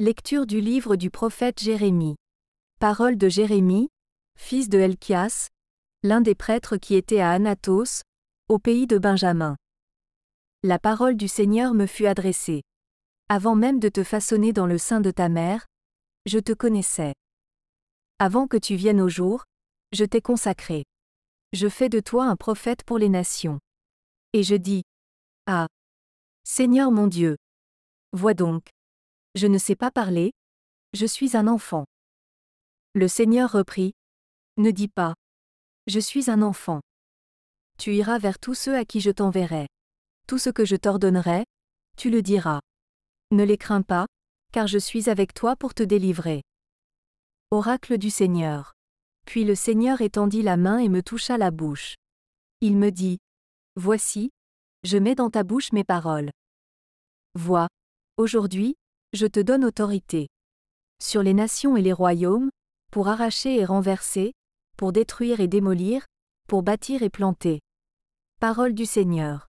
Lecture du livre du prophète Jérémie. Parole de Jérémie, fils de Elchias, l'un des prêtres qui était à Anatos, au pays de Benjamin. La parole du Seigneur me fut adressée. Avant même de te façonner dans le sein de ta mère, je te connaissais. Avant que tu viennes au jour, je t'ai consacré. Je fais de toi un prophète pour les nations. Et je dis, Ah Seigneur mon Dieu, vois donc. Je ne sais pas parler. Je suis un enfant. Le Seigneur reprit. Ne dis pas. Je suis un enfant. Tu iras vers tous ceux à qui je t'enverrai. Tout ce que je t'ordonnerai, tu le diras. Ne les crains pas, car je suis avec toi pour te délivrer. Oracle du Seigneur. Puis le Seigneur étendit la main et me toucha la bouche. Il me dit, Voici, je mets dans ta bouche mes paroles. Vois, aujourd'hui, je te donne autorité sur les nations et les royaumes, pour arracher et renverser, pour détruire et démolir, pour bâtir et planter. Parole du Seigneur.